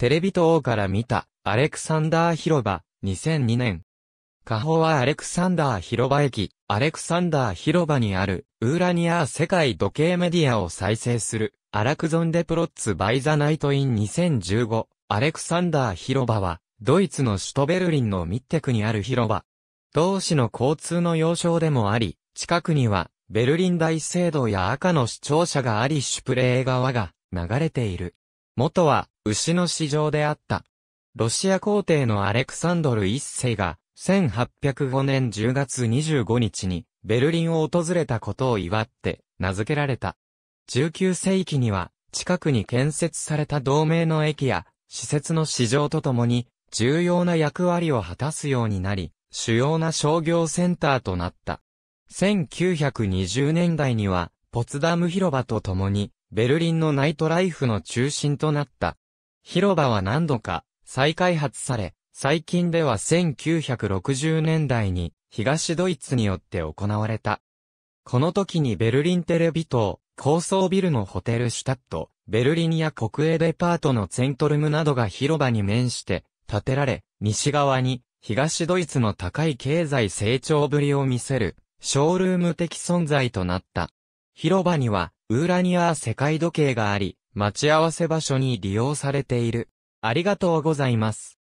テレビ塔から見た、アレクサンダー広場、2002年。下方はアレクサンダー広場駅、アレクサンダー広場にある、ウーラニアー世界時計メディアを再生する、アラクゾンデプロッツバイザナイトイン2015、アレクサンダー広場は、ドイツの首都ベルリンのミッテクにある広場。同市の交通の要衝でもあり、近くには、ベルリン大聖堂や赤の視聴者がありシュプレー川が流れている。元は、牛の市場であった。ロシア皇帝のアレクサンドル一世が、1805年10月25日に、ベルリンを訪れたことを祝って、名付けられた。19世紀には、近くに建設された同盟の駅や、施設の市場とともに、重要な役割を果たすようになり、主要な商業センターとなった。1920年代には、ポツダム広場とともに、ベルリンのナイトライフの中心となった。広場は何度か再開発され、最近では1960年代に東ドイツによって行われた。この時にベルリンテレビ塔、高層ビルのホテルシュタット、ベルリンや国営デパートのセントルムなどが広場に面して建てられ、西側に東ドイツの高い経済成長ぶりを見せるショールーム的存在となった。広場にはウーラニアー世界時計があり、待ち合わせ場所に利用されている。ありがとうございます。